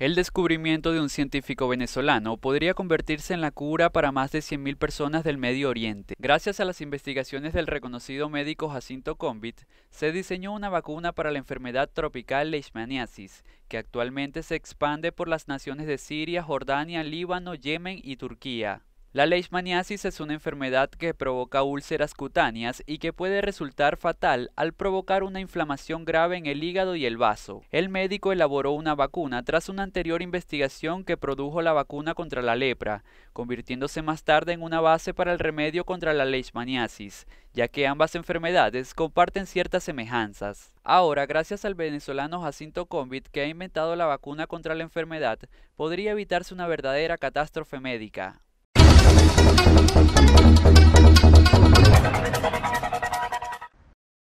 El descubrimiento de un científico venezolano podría convertirse en la cura para más de 100.000 personas del Medio Oriente. Gracias a las investigaciones del reconocido médico Jacinto Convit, se diseñó una vacuna para la enfermedad tropical leishmaniasis, que actualmente se expande por las naciones de Siria, Jordania, Líbano, Yemen y Turquía. La leishmaniasis es una enfermedad que provoca úlceras cutáneas y que puede resultar fatal al provocar una inflamación grave en el hígado y el vaso. El médico elaboró una vacuna tras una anterior investigación que produjo la vacuna contra la lepra, convirtiéndose más tarde en una base para el remedio contra la leishmaniasis, ya que ambas enfermedades comparten ciertas semejanzas. Ahora, gracias al venezolano Jacinto Convit, que ha inventado la vacuna contra la enfermedad, podría evitarse una verdadera catástrofe médica. Falta,